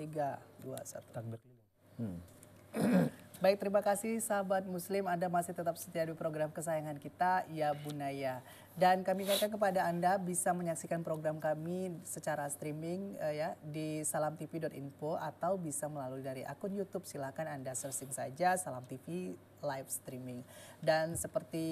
Tiga, dua, satu. Takbir keliling. Hmm. Baik, terima kasih sahabat muslim Anda masih tetap setia di program kesayangan kita, Ya Bunaya. Dan kami ingatkan kepada Anda bisa menyaksikan program kami secara streaming uh, ya di salamtv.info atau bisa melalui dari akun YouTube. Silakan Anda searching saja Salam TV live streaming. Dan seperti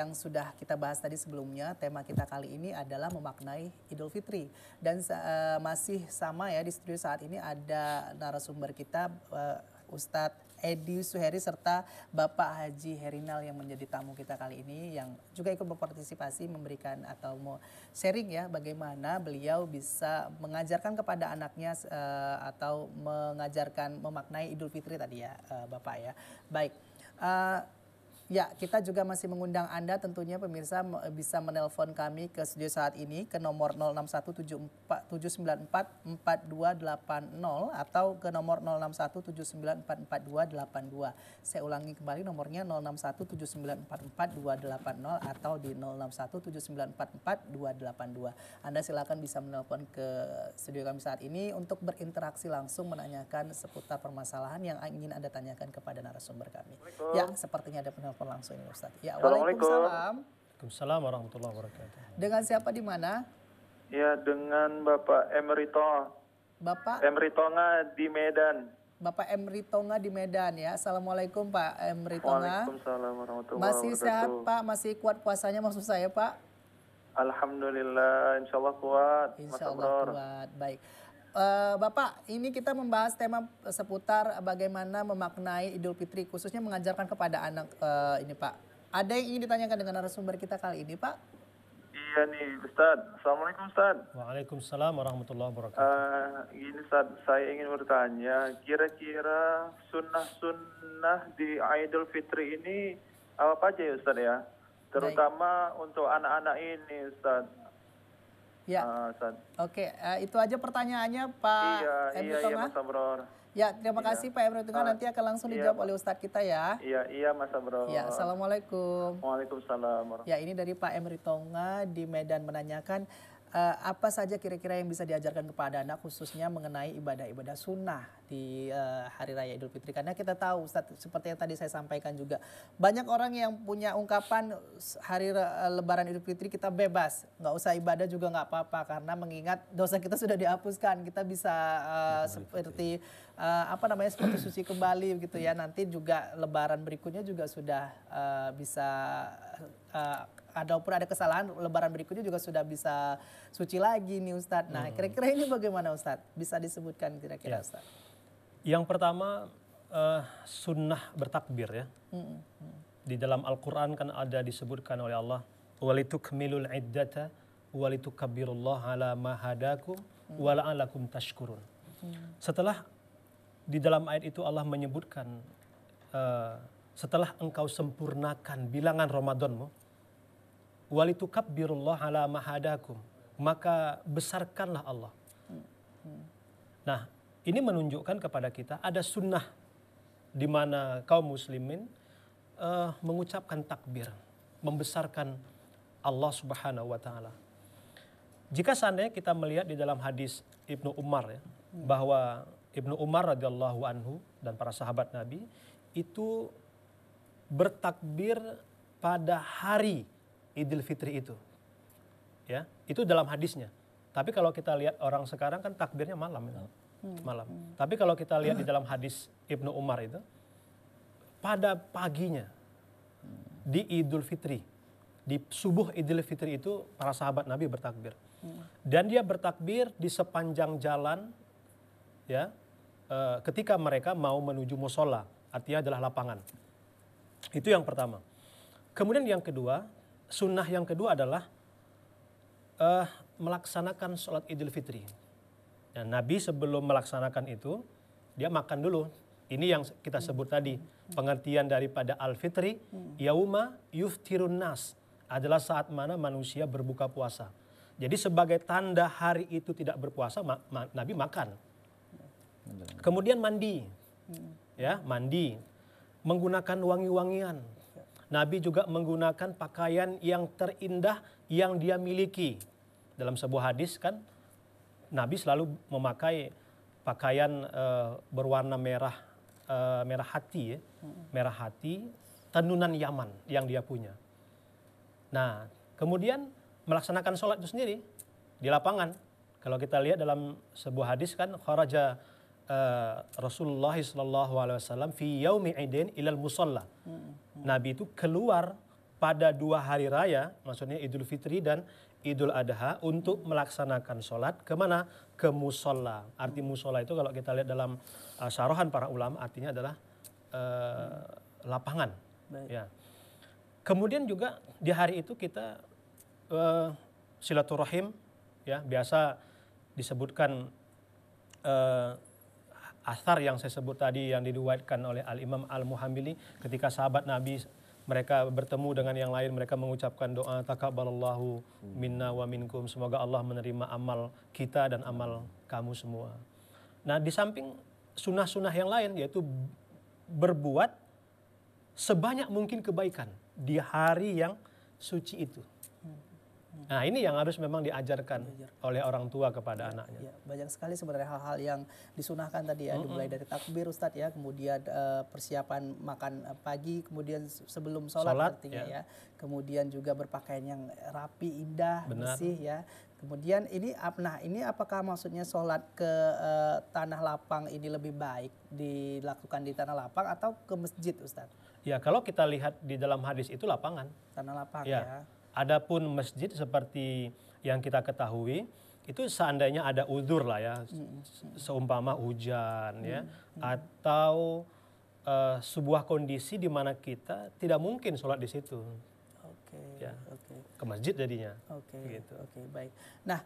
yang sudah kita bahas tadi sebelumnya, tema kita kali ini adalah memaknai Idul Fitri. Dan uh, masih sama ya di studio saat ini ada narasumber kita uh, Ustadz Edi Suheri serta Bapak Haji Herinal yang menjadi tamu kita kali ini yang juga ikut berpartisipasi memberikan atau mau sharing ya bagaimana beliau bisa mengajarkan kepada anaknya uh, atau mengajarkan memaknai Idul Fitri tadi ya uh, Bapak ya. Baik. Uh, Ya, kita juga masih mengundang Anda tentunya pemirsa bisa menelpon kami ke studio saat ini ke nomor 0617944280 atau ke nomor 0617944282. Saya ulangi kembali nomornya 0617944280 atau di 0617944282. Anda silakan bisa menelpon ke studio kami saat ini untuk berinteraksi langsung menanyakan seputar permasalahan yang ingin Anda tanyakan kepada narasumber kami. Ya, sepertinya ada penelpon telepon langsung ini Ustaz. Ya, Assalamualaikum. Waalaikumsalam warahmatullahi wabarakatuh. Dengan siapa di mana? Ya, dengan Bapak Emrito. Bapak? Emritonga di Medan. Bapak emritonga di Medan ya. Assalamualaikum Pak emritonga. Waalaikumsalam warahmatullahi Masih sehat Pak? Masih kuat puasanya maksud saya Pak? Alhamdulillah, insya Allah kuat. Insya Allah kuat, baik. Eh, Bapak, ini kita membahas tema seputar bagaimana memaknai Idul Fitri, khususnya mengajarkan kepada anak uh, ini, Pak. Ada yang ingin ditanyakan dengan narasumber kita kali ini, Pak? Iya nih, Ustaz. Assalamualaikum, Ustaz. Waalaikumsalam warahmatullahi wabarakatuh. Uh, eh, ini, Ustaz, saya ingin bertanya, kira-kira sunnah-sunnah di Idul Fitri ini apa aja ya, Ustaz ya? Terutama Baik. untuk anak-anak ini, Ustaz Ya. Uh, Oke, uh, itu aja pertanyaannya Pak iya, Emre iya, iya, Mas Ya, terima iya. kasih Pak Emre Tunga. Ah, nanti akan langsung iya, dijawab oleh Ustadz kita ya. Iya, iya Mas Amro. Ya, Assalamualaikum. Waalaikumsalam. Ya, ini dari Pak Emre Tonga di Medan menanyakan, uh, apa saja kira-kira yang bisa diajarkan kepada anak khususnya mengenai ibadah-ibadah sunnah di uh, hari raya Idul Fitri karena kita tahu Ustaz, seperti yang tadi saya sampaikan juga banyak orang yang punya ungkapan hari uh, Lebaran Idul Fitri kita bebas nggak usah ibadah juga nggak apa-apa karena mengingat dosa kita sudah dihapuskan kita bisa uh, seperti uh, apa namanya seperti suci kembali gitu ya nanti juga Lebaran berikutnya juga sudah uh, bisa ataupun ada kesalahan lebaran berikutnya juga sudah bisa suci lagi nih Ustadz. Nah, hmm. kira-kira ini bagaimana Ustadz? Bisa disebutkan kira-kira ya. Ustadz? Yang pertama uh, sunnah bertakbir ya. Hmm, hmm. Di dalam Al-Qur'an kan ada disebutkan oleh Allah walitukmilul iddata walitukabirullah ala mahadakum hmm. wala'alakum tashkurun. Hmm. Setelah di dalam ayat itu Allah menyebutkan uh, setelah engkau sempurnakan bilangan Ramadanmu, walitukabbirullah ala mahadakum. Maka besarkanlah Allah. Nah, ini menunjukkan kepada kita ada sunnah di mana kaum muslimin uh, mengucapkan takbir, membesarkan Allah Subhanahu wa taala. Jika seandainya kita melihat di dalam hadis Ibnu Umar ya, bahwa Ibnu Umar radhiyallahu anhu dan para sahabat Nabi itu bertakbir pada hari Idul Fitri itu. Ya, itu dalam hadisnya. Tapi kalau kita lihat orang sekarang kan takbirnya malam ya. Malam. Hmm. Tapi kalau kita lihat di dalam hadis Ibnu Umar itu pada paginya hmm. di Idul Fitri, di subuh Idul Fitri itu para sahabat Nabi bertakbir. Hmm. Dan dia bertakbir di sepanjang jalan ya eh, ketika mereka mau menuju musola, artinya adalah lapangan. Itu yang pertama. Kemudian yang kedua, sunnah yang kedua adalah uh, melaksanakan sholat idul fitri. Nah, Nabi sebelum melaksanakan itu, dia makan dulu. Ini yang kita sebut hmm. tadi, pengertian daripada al-fitri, hmm. yauma yuftirun nas, adalah saat mana manusia berbuka puasa. Jadi sebagai tanda hari itu tidak berpuasa, ma ma Nabi makan. Kemudian mandi. Hmm. Ya, mandi. Menggunakan wangi-wangian Nabi juga menggunakan pakaian yang terindah yang dia miliki. Dalam sebuah hadis kan Nabi selalu memakai pakaian e, berwarna merah e, merah hati ya. Hmm. Merah hati tenunan Yaman yang dia punya. Nah, kemudian melaksanakan sholat itu sendiri di lapangan. Kalau kita lihat dalam sebuah hadis kan kharaja Eh, Rasulullah Shallallahu Alaihi Wasallam fi yaumi idin ilal musalla. Hmm. Nabi itu keluar pada dua hari raya, maksudnya Idul Fitri dan Idul Adha untuk melaksanakan sholat kemana? Ke musola. Arti musola itu kalau kita lihat dalam uh, syarohan para ulama artinya adalah uh, lapangan. Baik. Ya. Kemudian juga di hari itu kita uh, silaturahim, ya biasa disebutkan uh, asar yang saya sebut tadi yang diriwayatkan oleh Al-Imam Al-Muhammili ketika sahabat Nabi mereka bertemu dengan yang lain mereka mengucapkan doa takabbalallahu minna wa minkum semoga Allah menerima amal kita dan amal kamu semua. Nah, di samping sunah-sunah yang lain yaitu berbuat sebanyak mungkin kebaikan di hari yang suci itu. Nah ini yang harus memang diajarkan Diajar. oleh orang tua kepada ya, anaknya. Ya, banyak sekali sebenarnya hal-hal yang disunahkan tadi ya, mm dimulai dari takbir Ustadz ya, kemudian uh, persiapan makan eh, pagi, kemudian sebelum sholat, sholat artinya ya. ya, kemudian juga berpakaian yang rapi, indah, Benar. bersih ya, Kemudian ini nah ini apakah maksudnya sholat ke uh, tanah lapang ini lebih baik dilakukan di tanah lapang atau ke masjid Ustadz? Ya kalau kita lihat di dalam hadis itu lapangan. Tanah lapang ya. ya. Adapun masjid seperti yang kita ketahui itu seandainya ada udur lah ya, seumpama hujan ya, atau uh, sebuah kondisi di mana kita tidak mungkin sholat di situ. Oke. Okay, ya. Oke. Okay. Ke masjid jadinya. Oke. Okay, gitu. Oke, okay, baik. Nah,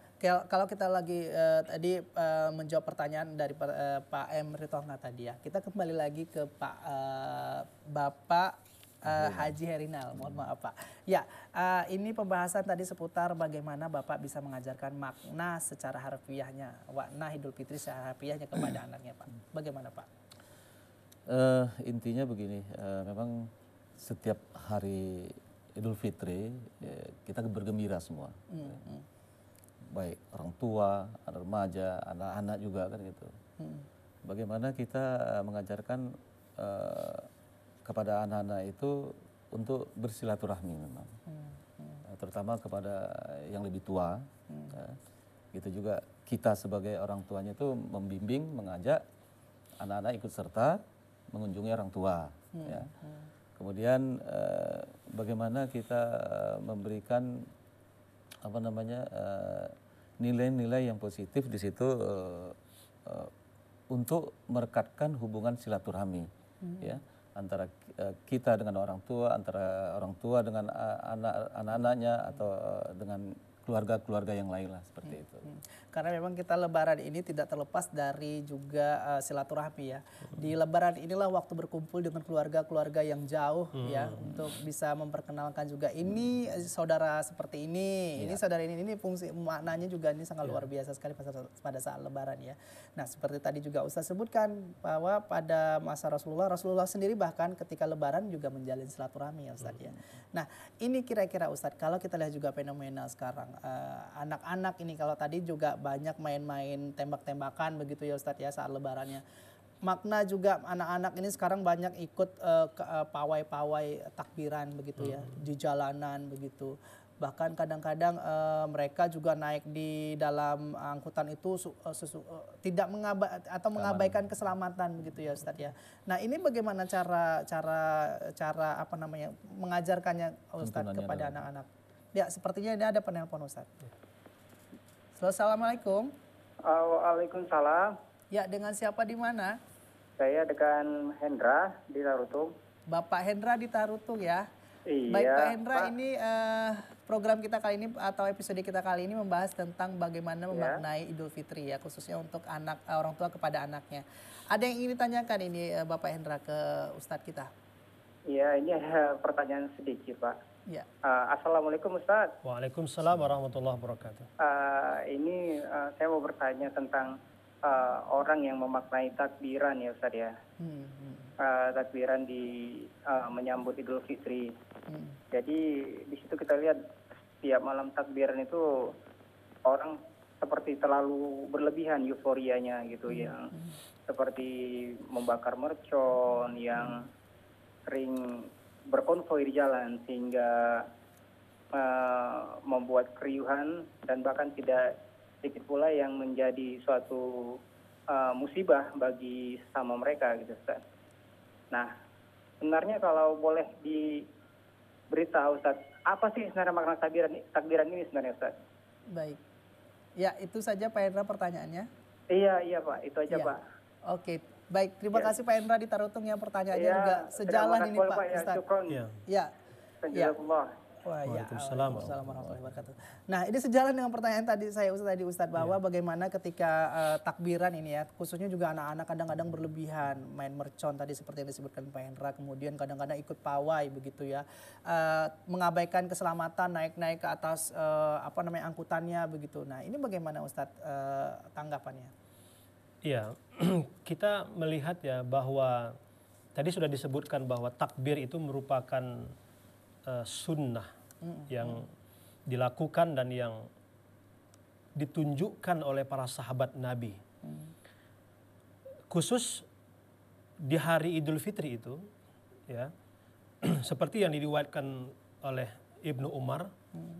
kalau kita lagi uh, tadi uh, menjawab pertanyaan dari uh, Pak M Ritonga tadi ya, kita kembali lagi ke Pak uh, Bapak uh, Haji Herinal. Mohon maaf Pak. Ya, uh, ini pembahasan tadi seputar bagaimana Bapak bisa mengajarkan makna secara harfiahnya, makna Idul Fitri secara harfiahnya kepada anaknya Pak. Bagaimana Pak? Uh, intinya begini, uh, memang setiap hari Idul Fitri uh, kita bergembira semua. Mm -hmm. Baik orang tua, anak remaja, anak-anak juga kan gitu. Mm. Bagaimana kita mengajarkan uh, kepada anak-anak itu untuk bersilaturahmi memang, hmm, hmm. terutama kepada yang lebih tua. Hmm. Ya. Gitu juga kita sebagai orang tuanya itu membimbing, mengajak anak-anak ikut serta mengunjungi orang tua. Hmm. Ya. Hmm. Kemudian eh, bagaimana kita eh, memberikan apa namanya eh, nilai-nilai eh, yang positif di situ eh, eh, untuk merekatkan hubungan silaturahmi. Hmm. Ya antara eh, kita dengan orang tua, antara orang tua dengan eh, anak anaknya atau eh, dengan keluarga-keluarga yang lain lah seperti hmm. itu. Hmm. Karena memang kita lebaran ini tidak terlepas dari juga uh, silaturahmi ya. Hmm. Di lebaran inilah waktu berkumpul dengan keluarga-keluarga yang jauh hmm. ya untuk bisa memperkenalkan juga ini hmm. saudara seperti ini, ya. ini iya. saudara ini ini fungsi maknanya juga ini sangat ya. luar biasa sekali pada, pada saat lebaran ya. Nah, seperti tadi juga Ustaz sebutkan bahwa pada masa Rasulullah Rasulullah sendiri bahkan ketika lebaran juga menjalin silaturahmi ya Ustaz ya. hmm. ya. Nah, ini kira-kira Ustaz kalau kita lihat juga fenomena sekarang Eh, anak-anak uh, ini kalau tadi juga banyak main-main tembak-tembakan begitu ya Ustadz ya saat lebarannya. Makna juga anak-anak ini sekarang banyak ikut eh, eh, pawai-pawai uh, pawai takbiran begitu ya hmm. di jalanan begitu. Bahkan kadang-kadang uh, mereka juga naik di dalam angkutan itu uh, susu, tidak mengaba atau mengabaikan keselamatan begitu ya Ustadz ya. Nah, ini bagaimana cara cara cara apa namanya mengajarkannya Ustadz kepada anak-anak? Ya, sepertinya ini ada penelpon Ustaz. Halo, Assalamualaikum. Waalaikumsalam. Ya, dengan siapa di mana? Saya dengan Hendra di Tarutung. Bapak Hendra di Tarutung ya. Iya, Baik Pak Hendra, Pak. ini uh, program kita kali ini atau episode kita kali ini membahas tentang bagaimana iya. memaknai yeah. Idul Fitri ya, khususnya untuk anak uh, orang tua kepada anaknya. Ada yang ingin ditanyakan ini uh, Bapak Hendra ke Ustadz kita? Iya, ini uh, pertanyaan sedikit Pak. Ya. Uh, Assalamualaikum Ustaz. Waalaikumsalam warahmatullahi wabarakatuh. Uh, ini uh, saya mau bertanya tentang uh, orang yang memaknai takbiran ya Ustaz ya. Hmm. hmm. Uh, takbiran di uh, menyambut Idul Fitri. Hmm. Jadi di situ kita lihat setiap malam takbiran itu orang seperti terlalu berlebihan euforianya gitu hmm. yang hmm. seperti membakar mercon yang hmm. sering berkonvoi di jalan sehingga uh, membuat keriuhan dan bahkan tidak sedikit pula yang menjadi suatu uh, musibah bagi sama mereka gitu Ustaz. Nah, sebenarnya kalau boleh diberitahu Ustaz, apa sih sebenarnya makna takbiran, takbiran ini sebenarnya Ustaz? Baik. Ya, itu saja Pak Hendra pertanyaannya. Iya, iya Pak. Itu aja ya. Pak. Oke, Baik, terima ya. kasih Pak Endra di Tarutung yang pertanyaannya iya, ya, juga sejalan ini Pak Ustaz. Ya. Ya. Ya. ya. Waalaikumsalam Nah, ini sejalan dengan pertanyaan tadi saya Ustaz tadi Ustaz iya. bahwa ya. bagaimana ketika uh, takbiran ini ya, khususnya juga anak-anak kadang-kadang berlebihan main mercon tadi seperti yang disebutkan Pak Hendra, kemudian kadang-kadang ikut pawai begitu ya. Uh, mengabaikan keselamatan naik-naik ke atas uh, apa namanya angkutannya begitu. Nah, ini bagaimana Ustaz uh, tanggapannya? Iya, kita melihat ya bahwa tadi sudah disebutkan bahwa takbir itu merupakan uh, sunnah mm-hmm. yang dilakukan dan yang ditunjukkan oleh para sahabat Nabi. Mm. Khusus di hari Idul Fitri itu ya seperti yang diriwayatkan oleh Ibnu Umar mm.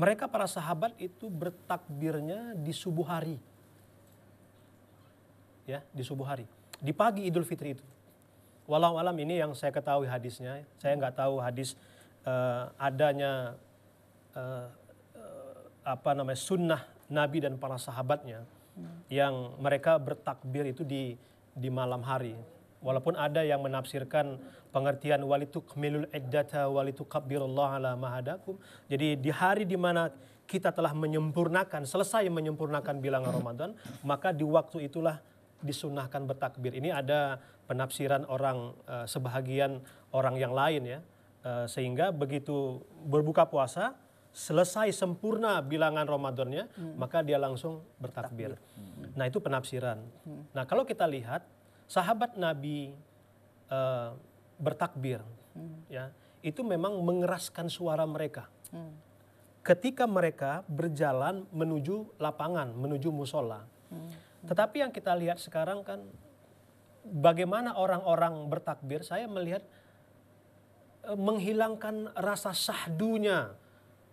mereka para sahabat itu bertakbirnya di subuh hari ya di subuh hari di pagi Idul Fitri itu. Walau alam ini yang saya ketahui hadisnya, saya nggak tahu hadis uh, adanya uh, uh, apa namanya sunnah Nabi dan para sahabatnya hmm. yang mereka bertakbir itu di di malam hari. Walaupun ada yang menafsirkan pengertian walitukmilul walitu kabirullah ala mahadakum. Jadi di hari di mana kita telah menyempurnakan, selesai menyempurnakan bilangan Ramadan, maka di waktu itulah disunahkan bertakbir. Ini ada penafsiran orang uh, sebahagian orang yang lain ya. Uh, sehingga begitu berbuka puasa selesai sempurna bilangan Ramadannya, hmm. maka dia langsung bertakbir. Hmm. Nah, itu penafsiran. Hmm. Nah, kalau kita lihat sahabat Nabi uh, bertakbir hmm. ya, itu memang mengeraskan suara mereka. Hmm. Ketika mereka berjalan menuju lapangan, menuju musola. Hmm tetapi yang kita lihat sekarang kan bagaimana orang-orang bertakbir, saya melihat eh, menghilangkan rasa sahdunya.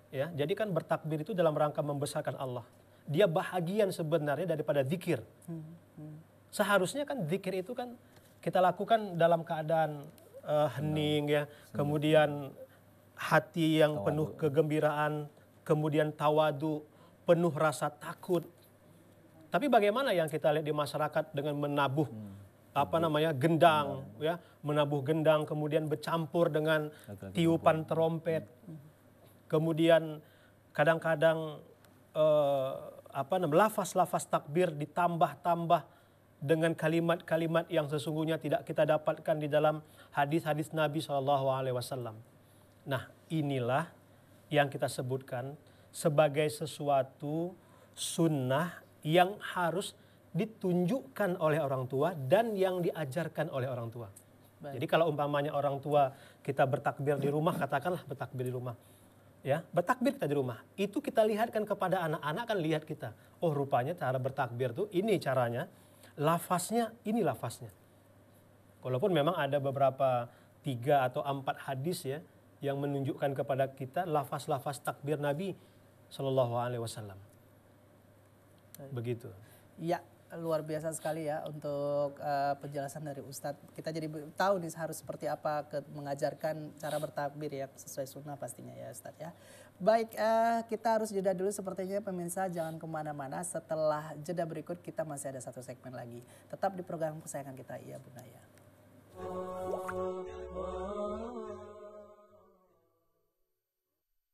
Ya, jadi kan bertakbir itu dalam rangka membesarkan Allah. Dia bahagian sebenarnya daripada zikir. Hmm, hmm. Seharusnya kan zikir itu kan kita lakukan dalam keadaan uh, hening ya, kemudian hati yang penuh kegembiraan, kemudian tawadu, penuh rasa takut, tapi bagaimana yang kita lihat di masyarakat dengan menabuh hmm apa namanya gendang hmm. ya menabuh gendang kemudian bercampur dengan tiupan trompet kemudian kadang-kadang eh, apa namanya lafaz-lafaz takbir ditambah-tambah dengan kalimat-kalimat yang sesungguhnya tidak kita dapatkan di dalam hadis-hadis Nabi Shallallahu Alaihi Wasallam. Nah inilah yang kita sebutkan sebagai sesuatu sunnah yang harus ditunjukkan oleh orang tua dan yang diajarkan oleh orang tua. Baik. Jadi kalau umpamanya orang tua kita bertakbir di rumah, katakanlah bertakbir di rumah. Ya, bertakbir kita di rumah. Itu kita lihatkan kepada anak-anak kan lihat kita. Oh, rupanya cara bertakbir tuh ini caranya. Lafaznya ini lafaznya. Walaupun memang ada beberapa tiga atau empat hadis ya yang menunjukkan kepada kita lafaz-lafaz takbir Nabi Shallallahu Alaihi Wasallam. Iya. Begitu. Ya, luar biasa sekali ya untuk uh, penjelasan dari Ustadz. Kita jadi tahu nih harus seperti apa ke, mengajarkan cara bertakbir ya sesuai sunnah pastinya ya Ustadz ya. Baik, uh, kita harus jeda dulu sepertinya pemirsa jangan kemana-mana. Setelah jeda berikut kita masih ada satu segmen lagi. Tetap di program kesayangan kita, iya Bunda ya. Oh, oh.